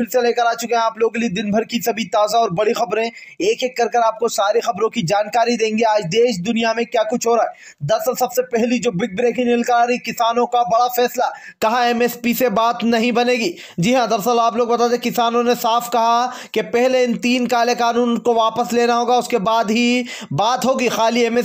फिर से लेकर आ चुके हैं आप लोगों के लिए दिन भर की सभी ताज़ा और बड़ी खबरें एक एक कर कर आपको सारी खबरों की जानकारी देंगे आज देश दुनिया में क्या कुछ हो रहा है दरअसल सबसे पहली जो बिग ब्रेकिंग निकल आ रही किसानों का बड़ा फैसला कहा एमएसपी से बात नहीं बनेगी जी हाँ दरअसल आप लोग बता दें किसानों ने साफ कहा कि पहले इन तीन काले कानून को वापस लेना होगा उसके बाद ही बात होगी खाली एम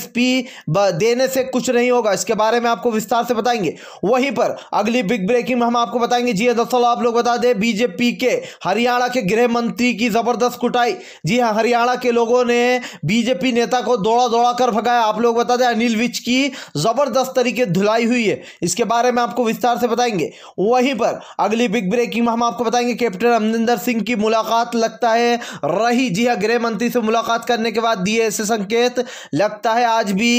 देने से कुछ नहीं होगा इसके बारे में आपको विस्तार से बताएंगे वहीं पर अगली बिग ब्रेकिंग में हम आपको बताएंगे जी हाँ, दरअसल आप लोग बता दें बीजेपी के हरियाणा के गृह मंत्री की जबरदस्त कुटाई जी हाँ हरियाणा के लोगों ने बीजेपी नेता को दौड़ा दौड़ा कर भगाया आप लोग बता दें अनिल विज की जबरदस्त तरीके धुलाई हुई है इसके बारे में आपको विस्तार से बताएंगे वहीं पर अगली बिग ब्रेकिंग में हम आपको बताएंगे कैप्टन अमरिंदर सिंह की मुलाकात लगता है रही जी हाँ गृह मंत्री से मुलाकात करने के बाद दिए ऐसे संकेत लगता है आज भी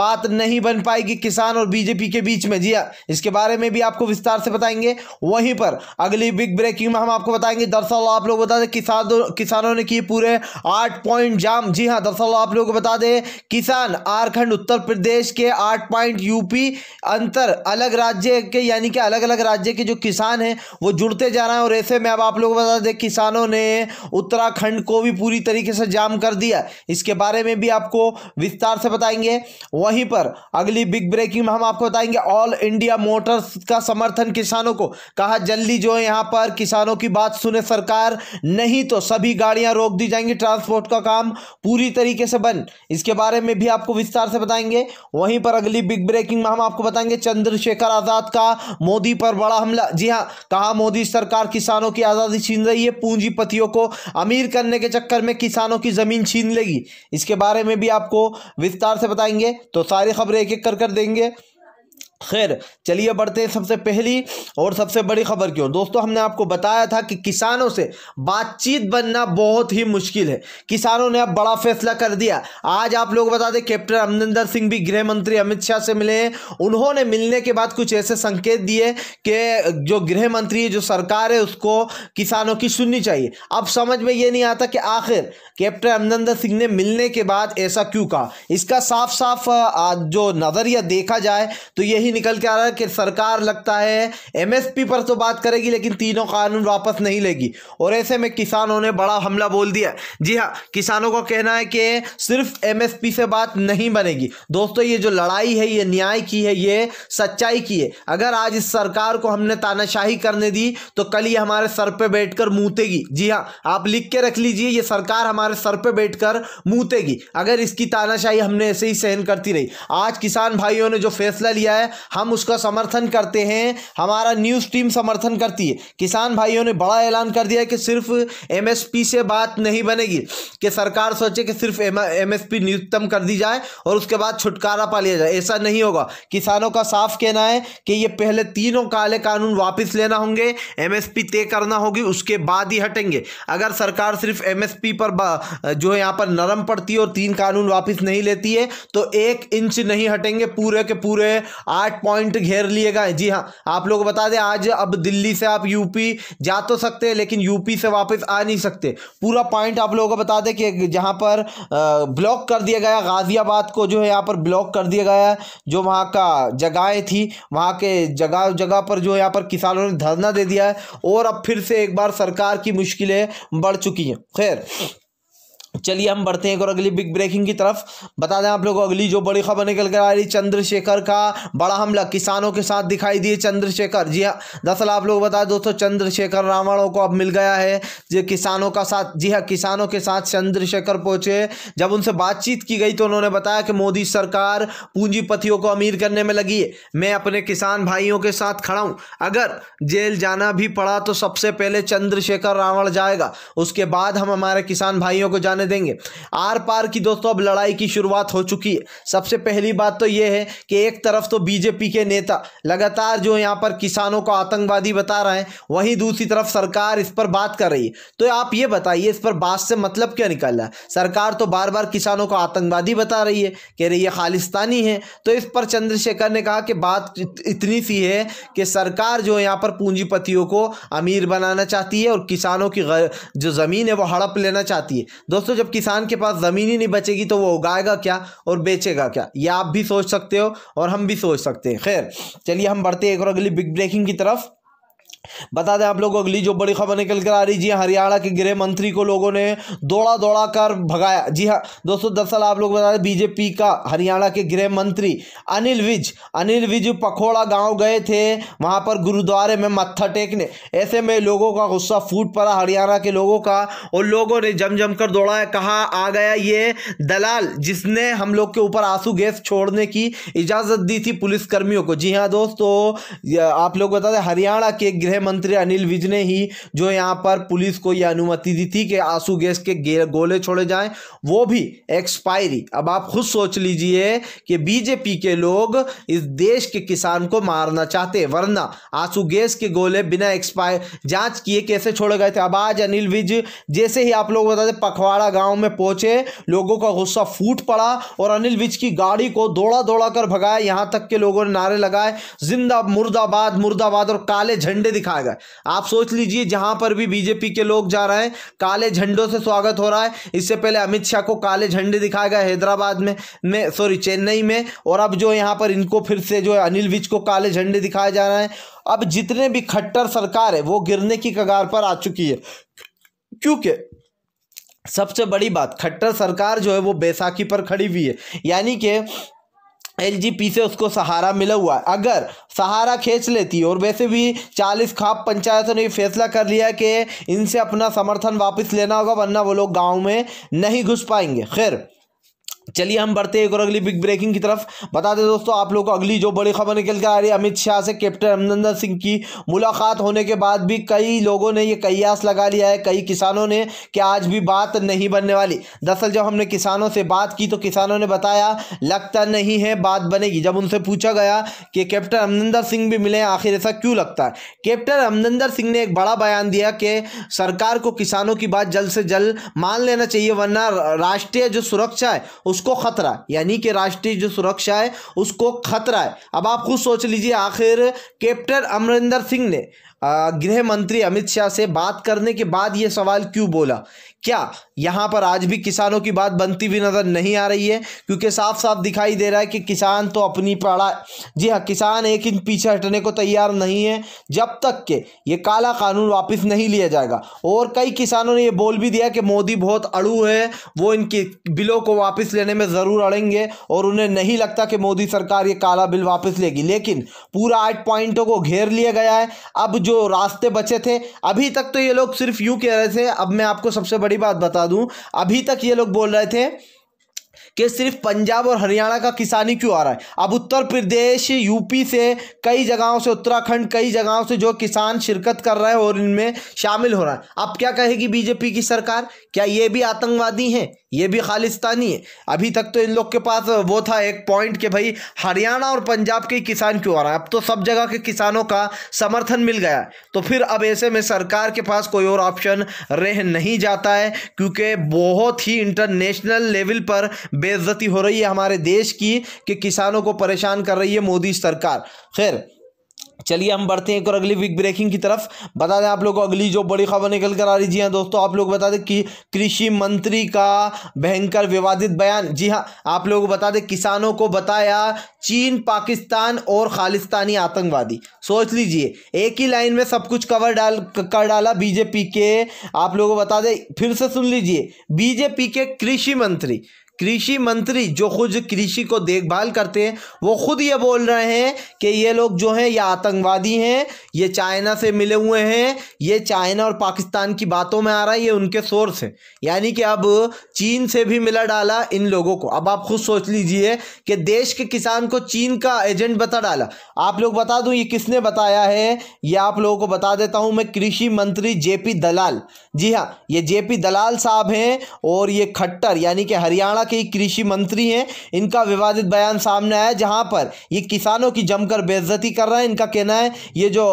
बात नहीं बन पाएगी किसान और बीजेपी के बीच में जी हाँ इसके बारे में भी आपको विस्तार से बताएंगे वहीं पर अगली बिग ब्रेकिंग में हम आपको बताएंगे बताएंगे दरअसल आप लोग बता दें किसानों किसानों ने किए पूरे आठ पॉइंट जाम जी हाँ दरअसल आप लोग को बता दें किसान आरखंड उत्तर प्रदेश के आठ पॉइंट यूपी अंतर अलग राज्य के यानी कि अलग अलग राज्य के जो किसान हैं वो जुड़ते जा रहे हैं और ऐसे में अब आप लोग बता दें किसानों ने उत्तराखंड को भी पूरी तरीके से जाम कर दिया इसके बारे में भी आपको विस्तार से बताएंगे वहीं पर अगली बिग ब्रेकिंग में हम आपको बताएंगे ऑल इंडिया मोटर्स का समर्थन किसानों को कहा जल्दी जो यहाँ पर किसानों की बात बात सुने सरकार नहीं तो सभी गाड़ियां रोक दी जाएंगी ट्रांसपोर्ट का काम पूरी तरीके से बंद इसके बारे में भी आपको विस्तार से बताएंगे वहीं पर अगली बिग ब्रेकिंग में हम आपको बताएंगे चंद्रशेखर आज़ाद का मोदी पर बड़ा हमला जी हाँ कहा मोदी सरकार किसानों की आज़ादी छीन रही है पूंजीपतियों को अमीर करने के चक्कर में किसानों की ज़मीन छीन लेगी इसके बारे में भी आपको विस्तार से बताएंगे तो सारी खबरें एक एक कर कर देंगे खैर चलिए बढ़ते हैं सबसे पहली और सबसे बड़ी खबर क्यों दोस्तों हमने आपको बताया था कि किसानों से बातचीत बनना बहुत ही मुश्किल है किसानों ने अब बड़ा फैसला कर दिया आज आप लोग बता दें कैप्टन अमरिंदर सिंह भी गृह मंत्री अमित शाह से मिले हैं उन्होंने मिलने के बाद कुछ ऐसे संकेत दिए कि जो गृह मंत्री जो सरकार है उसको किसानों की सुननी चाहिए अब समझ में ये नहीं आता कि आखिर कैप्टन अमरिंदर सिंह ने मिलने के बाद ऐसा क्यों कहा इसका साफ साफ जो नज़रिया देखा जाए तो यही यही निकल के आ रहा है कि सरकार लगता है एमएसपी पर तो बात करेगी लेकिन तीनों कानून वापस नहीं लेगी और ऐसे में किसानों ने बड़ा हमला बोल दिया जी हाँ किसानों का कहना है कि सिर्फ एमएसपी से बात नहीं बनेगी दोस्तों ये जो लड़ाई है ये न्याय की है ये सच्चाई की है अगर आज इस सरकार को हमने तानाशाही करने दी तो कल ये हमारे सर पर बैठ कर जी हाँ आप लिख के रख लीजिए ये सरकार हमारे सर पे बैठकर मूतेगी अगर इसकी तानाशाही हमने ऐसे ही सहन करती रही आज किसान भाइयों ने जो फैसला लिया है हम उसका समर्थन करते हैं हमारा न्यूज़ टीम समर्थन करती है किसान भाइयों ने बड़ा ऐलान कर दिया कि सिर्फ एमएसपी से बात नहीं बनेगी कि सरकार सोचे कि सिर्फ एमएसपी न्यूनतम कर दी जाए और उसके बाद छुटकारा पा लिया जाए ऐसा नहीं होगा किसानों का साफ कहना है कि ये पहले तीनों काले कानून वापस लेना होंगे एमएसपी तय करना होगी उसके बाद ही हटेंगे अगर सरकार सिर्फ एमएसपी पर जो है यहाँ पर नरम पड़ती है और तीन कानून वापस नहीं लेती है तो एक इंच नहीं हटेंगे पूरे के पूरे आ आठ पॉइंट घेर लिए गए जी हाँ आप लोग बता दें आज अब दिल्ली से आप यूपी जा तो सकते हैं लेकिन यूपी से वापस आ नहीं सकते पूरा पॉइंट आप लोगों को बता दें कि जहाँ पर ब्लॉक कर दिया गया गाज़ियाबाद को जो है यहाँ पर ब्लॉक कर दिया गया जो वहाँ का जगहें थी वहाँ के जगह जगह पर जो है यहाँ पर किसानों ने धरना दे दिया है और अब फिर से एक बार सरकार की मुश्किलें बढ़ चुकी हैं खैर चलिए हम बढ़ते हैं और अगली बिग ब्रेकिंग की तरफ बता दें आप लोगों को अगली जो बड़ी खबर निकल कर आ रही चंद्रशेखर का बड़ा हमला किसानों के साथ दिखाई दिए चंद्रशेखर जी हाँ दरअसल आप लोग बताए दोस्तों चंद्रशेखर रावणों को अब मिल गया है जो किसानों का साथ जी हाँ किसानों के साथ चंद्रशेखर पहुंचे जब उनसे बातचीत की गई तो उन्होंने बताया कि मोदी सरकार पूंजीपतियों को अमीर करने में लगी है मैं अपने किसान भाइयों के साथ खड़ा हूँ अगर जेल जाना भी पड़ा तो सबसे पहले चंद्रशेखर रावण जाएगा उसके बाद हम हमारे किसान भाइयों को जाने जाने देंगे आर पार की दोस्तों अब लड़ाई की शुरुआत हो चुकी है सबसे पहली बात तो यह है कि एक तरफ तो बीजेपी के नेता लगातार जो यहाँ पर किसानों को आतंकवादी बता रहे हैं वहीं दूसरी तरफ सरकार इस पर बात कर रही है तो आप ये बताइए इस पर बात से मतलब क्या निकल रहा है सरकार तो बार बार किसानों को आतंकवादी बता रही है कह रही है खालिस्तानी है तो इस पर चंद्रशेखर ने कहा कि बात इतनी सी है कि सरकार जो यहाँ पर पूंजीपतियों को अमीर बनाना चाहती है और किसानों की जो ज़मीन है वो हड़प लेना चाहती है दोस्तों दोस्तों जब किसान के पास ज़मीन ही नहीं बचेगी तो वो उगाएगा क्या और बेचेगा क्या ये आप भी सोच सकते हो और हम भी सोच सकते हैं खैर चलिए हम बढ़ते हैं एक और अगली बिग ब्रेकिंग की तरफ बता दें आप लोगों को अगली जो बड़ी खबर निकल कर आ रही जी हाँ, हरियाणा के गृह मंत्री को लोगों ने दौड़ा दौड़ा कर भगाया जी हाँ दोस्तों दरअसल आप लोग बता दें बीजेपी का हरियाणा के गृह मंत्री अनिल विज अनिल विज पखोड़ा गांव गए थे वहां पर गुरुद्वारे में मत्था टेकने ऐसे में लोगों का गुस्सा फूट पड़ा हरियाणा के लोगों का और लोगों ने जम जम कर दौड़ा कहा आ गया ये दलाल जिसने हम लोग के ऊपर आंसू गैस छोड़ने की इजाज़त दी थी पुलिसकर्मियों को जी हाँ दोस्तों आप लोग बता दें हरियाणा के गृह गृह मंत्री अनिल विज ने ही जो यहाँ पर पुलिस को यह अनुमति दी थी कि आंसू गैस के गोले छोड़े जाएं वो भी एक्सपायरी अब आप खुद सोच लीजिए कि बीजेपी के लोग इस देश के किसान को मारना चाहते वरना आंसू गैस के गोले बिना एक्सपायर जांच किए कैसे छोड़े गए थे अब आज अनिल विज जैसे ही आप लोग बताते पखवाड़ा गाँव में पहुंचे लोगों का गुस्सा फूट पड़ा और अनिल विज की गाड़ी को दौड़ा दौड़ा कर भगाया यहाँ तक के लोगों ने नारे लगाए जिंदा मुर्दाबाद मुर्दाबाद और काले झंडे दिखाया गया आप सोच लीजिए जहां पर भी बीजेपी के लोग जा रहे हैं काले झंडों से स्वागत हो रहा है इससे पहले अमित शाह को काले झंडे दिखाए गए हैदराबाद में में सॉरी चेन्नई में और अब जो यहां पर इनको फिर से जो है अनिल विज को काले झंडे दिखाए जा रहे हैं अब जितने भी खट्टर सरकार है वो गिरने की कगार पर आ चुकी है क्योंकि सबसे बड़ी बात खट्टर सरकार जो है वो बैसाखी पर खड़ी हुई है यानी कि एल से उसको सहारा मिला हुआ है अगर सहारा खींच लेती और वैसे भी चालीस खाप पंचायतों ने फैसला कर लिया है कि इनसे अपना समर्थन वापस लेना होगा वरना वो लोग गांव में नहीं घुस पाएंगे खैर चलिए हम बढ़ते हैं एक और अगली बिग ब्रेकिंग की तरफ बता दें दोस्तों आप लोगों को अगली जो बड़ी खबर निकल कर आ रही है अमित शाह से कैप्टन अमरिंदर सिंह की मुलाकात होने के बाद भी कई लोगों ने ये कयास लगा लिया है कई किसानों ने कि आज भी बात नहीं बनने वाली दरअसल जब हमने किसानों से बात की तो किसानों ने बताया लगता नहीं है बात बनेगी जब उनसे पूछा गया कि कैप्टन अमरिंदर सिंह भी मिले आखिर ऐसा क्यों लगता है कैप्टन अमरिंदर सिंह ने एक बड़ा बयान दिया कि सरकार को किसानों की बात जल्द से जल्द मान लेना चाहिए वरना राष्ट्रीय जो सुरक्षा है उसको खतरा यानी कि राष्ट्रीय जो सुरक्षा है उसको खतरा है अब आप खुद सोच लीजिए आखिर कैप्टन अमरिंदर सिंह ने गृह मंत्री अमित शाह से बात करने के बाद ये सवाल क्यों बोला क्या यहाँ पर आज भी किसानों की बात बनती हुई नज़र नहीं आ रही है क्योंकि साफ साफ दिखाई दे रहा है कि किसान तो अपनी पड़ा जी हाँ किसान एक इंच पीछे हटने को तैयार नहीं है जब तक के ये काला कानून वापस नहीं लिया जाएगा और कई किसानों ने ये बोल भी दिया कि मोदी बहुत अड़ू है वो इनके बिलों को वापस लेने में ज़रूर अड़ेंगे और उन्हें नहीं लगता कि मोदी सरकार ये काला बिल वापस लेगी लेकिन पूरा आठ पॉइंटों को घेर लिया गया है अब जो जो रास्ते बचे थे अभी तक तो ये लोग सिर्फ यूँ कह रहे थे अब मैं आपको सबसे बड़ी बात बता दूँ अभी तक ये लोग बोल रहे थे कि सिर्फ पंजाब और हरियाणा का किसान ही क्यों आ रहा है अब उत्तर प्रदेश यूपी से कई जगहों से उत्तराखंड कई जगहों से जो किसान शिरकत कर रहे हैं और इनमें शामिल हो रहा है अब क्या कहेगी बीजेपी की सरकार क्या ये भी आतंकवादी हैं ये भी खालिस्तानी है अभी तक तो इन लोग के पास वो था एक पॉइंट कि भाई हरियाणा और पंजाब के किसान क्यों आ रहा है अब तो सब जगह के किसानों का समर्थन मिल गया तो फिर अब ऐसे में सरकार के पास कोई और ऑप्शन रह नहीं जाता है क्योंकि बहुत ही इंटरनेशनल लेवल पर बेइज्जती हो रही है हमारे देश की कि किसानों को परेशान कर रही है मोदी सरकार खैर चलिए हम बढ़ते हैं एक और अगली वीक ब्रेकिंग की तरफ बता दें आप लोग को अगली जो बड़ी खबर निकल कर आ रही जी हाँ दोस्तों आप लोग बता दें कि कृषि मंत्री का भयंकर विवादित बयान जी हाँ आप लोग बता दें किसानों को बताया चीन पाकिस्तान और खालिस्तानी आतंकवादी सोच लीजिए एक ही लाइन में सब कुछ कवर डाल कर डाला बीजेपी के आप लोगों को बता दें फिर से सुन लीजिए बीजेपी के कृषि मंत्री कृषि मंत्री जो खुद कृषि को देखभाल करते हैं वो खुद ये बोल रहे हैं कि ये लोग जो हैं ये आतंकवादी हैं ये चाइना से मिले हुए हैं ये चाइना और पाकिस्तान की बातों में आ रहा है ये उनके सोर्स हैं यानी कि अब चीन से भी मिला डाला इन लोगों को अब आप खुद सोच लीजिए कि देश के किसान को चीन का एजेंट बता डाला आप लोग बता दूँ ये किसने बताया है ये आप लोगों को बता देता हूँ मैं कृषि मंत्री जे दलाल जी हाँ ये जे दलाल साहब हैं और ये खट्टर यानी कि हरियाणा हरियाणा के कृषि मंत्री हैं इनका विवादित बयान सामने आया जहां पर ये किसानों की जमकर बेइज्जती कर रहे हैं इनका कहना है ये जो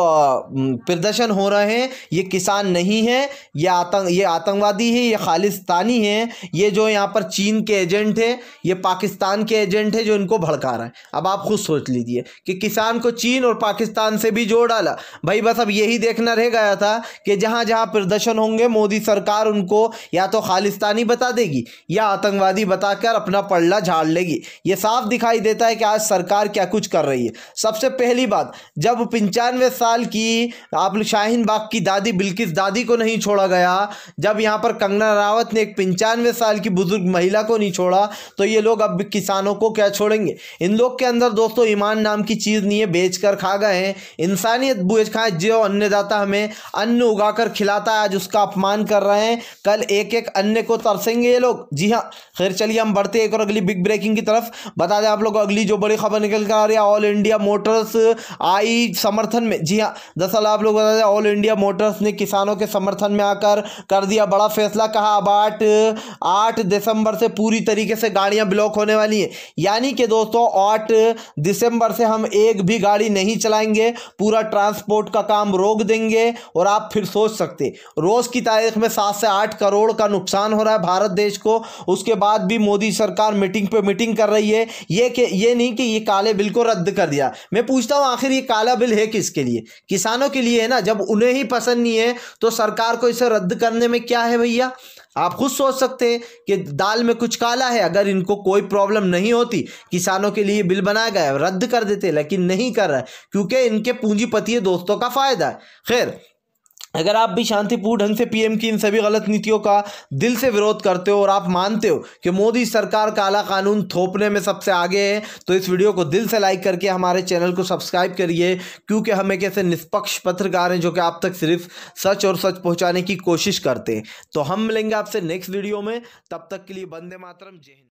प्रदर्शन हो रहे हैं ये किसान नहीं है ये आतंक ये आतंकवादी है ये खालिस्तानी है ये जो यहाँ पर चीन के एजेंट हैं ये पाकिस्तान के एजेंट हैं जो इनको भड़का रहे हैं अब आप खुद सोच लीजिए कि किसान को चीन और पाकिस्तान से भी जोड़ डाला भाई बस अब यही देखना रह गया था कि जहाँ जहाँ प्रदर्शन होंगे मोदी सरकार उनको या तो खालिस्तानी बता देगी या आतंकवादी बता बताकर अपना पल्ला झाड़ लेगी ये साफ दिखाई देता है कि आज सरकार क्या कुछ कर रही है सबसे पहली बात जब पंचानवे साल की आप शाहीन बाग की दादी बिल्किस दादी को नहीं छोड़ा गया जब यहाँ पर कंगना रावत ने एक पंचानवे साल की बुजुर्ग महिला को नहीं छोड़ा तो ये लोग अब किसानों को क्या छोड़ेंगे इन लोग के अंदर दोस्तों ईमान नाम की चीज़ नहीं है बेच खा गए हैं इंसानियत बुझ खाए जो अन्नदाता हमें अन्न कर खिलाता है आज उसका अपमान कर रहे हैं कल एक एक अन्य को तरसेंगे ये लोग जी हाँ खैर चलिए चलिए हम बढ़ते एक और अगली बिग ब्रेकिंग की तरफ बता दें आप लोग अगली जो बड़ी खबर निकल कर आ रही है ऑल इंडिया मोटर्स आई समर्थन में जी हाँ दरअसल आप लोग बता दें ऑल इंडिया मोटर्स ने किसानों के समर्थन में आकर कर दिया बड़ा फैसला कहा अब आठ आठ दिसंबर से पूरी तरीके से गाड़ियाँ ब्लॉक होने वाली हैं यानी कि दोस्तों आठ दिसंबर से हम एक भी गाड़ी नहीं चलाएंगे पूरा ट्रांसपोर्ट का काम रोक देंगे और आप फिर सोच सकते रोज़ की तारीख में सात से आठ करोड़ का नुकसान हो रहा है भारत देश को उसके बाद भी भी मोदी सरकार मीटिंग पे मीटिंग कर रही है ये के, ये नहीं कि ये काले बिल को रद्द कर दिया मैं पूछता हूँ आखिर ये काला बिल है किसके लिए किसानों के लिए है ना जब उन्हें ही पसंद नहीं है तो सरकार को इसे रद्द करने में क्या है भैया आप खुद सोच सकते हैं कि दाल में कुछ काला है अगर इनको कोई प्रॉब्लम नहीं होती किसानों के लिए बिल बनाया गया रद्द कर देते लेकिन नहीं कर रहा क्योंकि इनके पूंजीपति दोस्तों का फ़ायदा है खैर अगर आप भी शांतिपूर्ण ढंग से पीएम की इन सभी गलत नीतियों का दिल से विरोध करते हो और आप मानते हो कि मोदी सरकार काला कानून थोपने में सबसे आगे है तो इस वीडियो को दिल से लाइक करके हमारे चैनल को सब्सक्राइब करिए क्योंकि हम एक ऐसे निष्पक्ष पत्रकार हैं जो कि आप तक सिर्फ सच और सच पहुँचाने की कोशिश करते हैं तो हम मिलेंगे आपसे नेक्स्ट वीडियो में तब तक के लिए बंदे मातरम जय हिंद